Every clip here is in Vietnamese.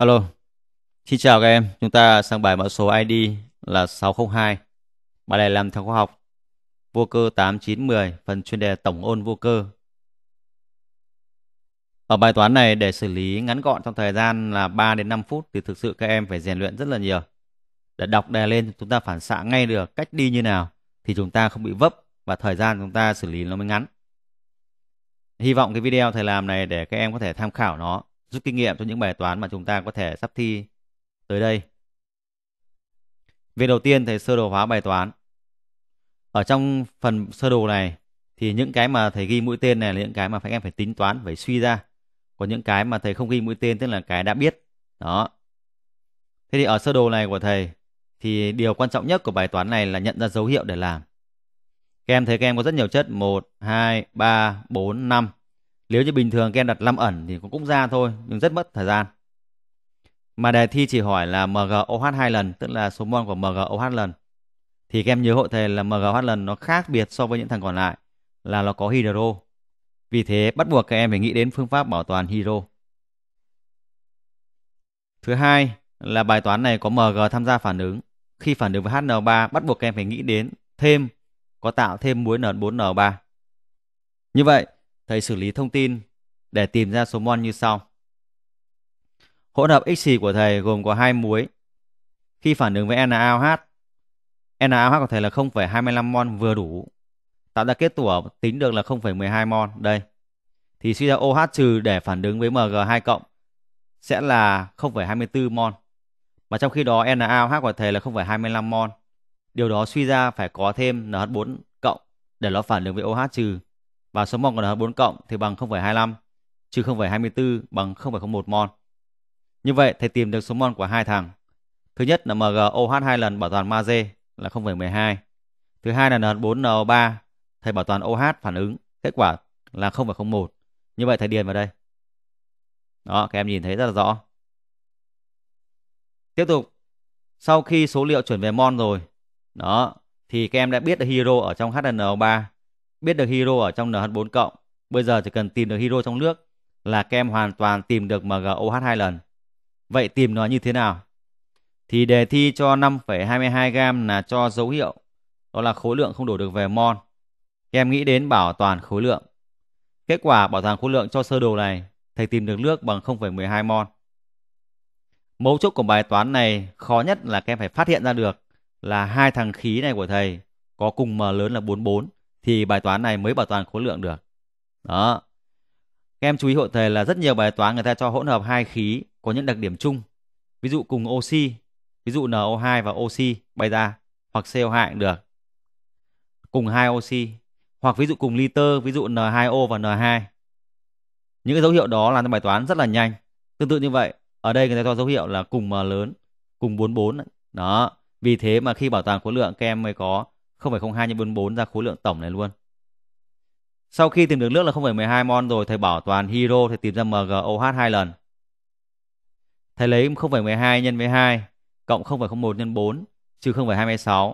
Alo, xin chào các em. Chúng ta sang bài mã số ID là 602. Bài này làm theo khoa học vô cơ 8, 9, 10 phần chuyên đề tổng ôn vô cơ. Ở bài toán này để xử lý ngắn gọn trong thời gian là 3 đến 5 phút thì thực sự các em phải rèn luyện rất là nhiều. Để đọc đề lên chúng ta phản xạ ngay được cách đi như nào thì chúng ta không bị vấp và thời gian chúng ta xử lý nó mới ngắn. Hy vọng cái video thầy làm này để các em có thể tham khảo nó rút kinh nghiệm cho những bài toán mà chúng ta có thể sắp thi tới đây. Việc đầu tiên thầy sơ đồ hóa bài toán. Ở trong phần sơ đồ này thì những cái mà thầy ghi mũi tên này là những cái mà phải em phải tính toán, phải suy ra. Còn những cái mà thầy không ghi mũi tên tức là cái đã biết. Đó. Thế thì ở sơ đồ này của thầy thì điều quan trọng nhất của bài toán này là nhận ra dấu hiệu để làm. Các em thấy các em có rất nhiều chất 1, 2, 3, 4, 5. Nếu như bình thường các em đặt 5 ẩn thì cũng ra thôi nhưng rất mất thời gian. Mà đề thi chỉ hỏi là MGOH 2 lần, tức là số mol của MGOH lần. Thì các em nhớ hội thầy là MGOH lần nó khác biệt so với những thằng còn lại là nó có hydro. Vì thế bắt buộc các em phải nghĩ đến phương pháp bảo toàn hydro. Thứ hai là bài toán này có MG tham gia phản ứng. Khi phản ứng với HN3 bắt buộc các em phải nghĩ đến thêm có tạo thêm muối N4N3. Như vậy, thầy xử lý thông tin để tìm ra số mol như sau. Hỗn hợp xì của thầy gồm có hai muối. Khi phản ứng với NaOH, NaOH của thầy là 0,25 mol vừa đủ, tạo ra kết tủa tính được là 0,12 mol đây. Thì suy ra OH trừ để phản ứng với Mg2 cộng sẽ là 0,24 mol. Mà trong khi đó NaOH của thầy là 0,25 mol. Điều đó suy ra phải có thêm NH4 cộng để nó phản ứng với OH trừ và số mol của lớn hơn 4 cộng thì bằng 0,25 trừ 0,24 bằng 0,01 mol. Như vậy thầy tìm được số mol của hai thằng. Thứ nhất là MgOH 2 lần bảo toàn magie là 0,12. Thứ hai là N4NO3 thầy bảo toàn OH phản ứng kết quả là 0,01. Như vậy thầy điền vào đây. Đó, các em nhìn thấy rất là rõ. Tiếp tục, sau khi số liệu chuyển về mol rồi, đó, thì các em đã biết được hero ở trong HNO3 biết được hero ở trong NH4 cộng, bây giờ chỉ cần tìm được hero trong nước là các em hoàn toàn tìm được MgOH hai lần. Vậy tìm nó như thế nào? Thì đề thi cho 5,22 gam là cho dấu hiệu, đó là khối lượng không đổ được về mol. Các em nghĩ đến bảo toàn khối lượng. Kết quả bảo toàn khối lượng cho sơ đồ này, thầy tìm được nước bằng 0,12 mol. Mấu chốt của bài toán này khó nhất là các em phải phát hiện ra được là hai thằng khí này của thầy có cùng m lớn là 44 thì bài toán này mới bảo toàn khối lượng được. Đó. Các em chú ý hội thầy là rất nhiều bài toán người ta cho hỗn hợp hai khí có những đặc điểm chung. Ví dụ cùng oxy, ví dụ NO2 và oxy bay ra hoặc CO2 cũng được. Cùng hai oxy hoặc ví dụ cùng liter, ví dụ N2O và N2. Những cái dấu hiệu đó làm cho bài toán rất là nhanh. Tương tự như vậy, ở đây người ta cho dấu hiệu là cùng M lớn, cùng 44. Đó, vì thế mà khi bảo toàn khối lượng các em mới có 0,02 nhân 44 ra khối lượng tổng này luôn. Sau khi tìm được nước là 0,12 mol rồi, thầy bảo toàn hydro thì tìm ra MgOH hai lần. Thầy lấy 0,12 nhân với 2 cộng 0,01 nhân 4 trừ 0,26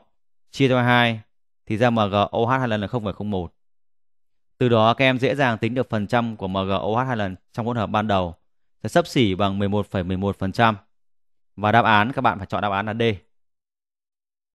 chia cho 2 thì ra MgOH hai lần là 0,01. Từ đó các em dễ dàng tính được phần trăm của MgOH hai lần trong hỗn hợp ban đầu sẽ sấp xỉ bằng 11,11%. ,11%. Và đáp án các bạn phải chọn đáp án là D.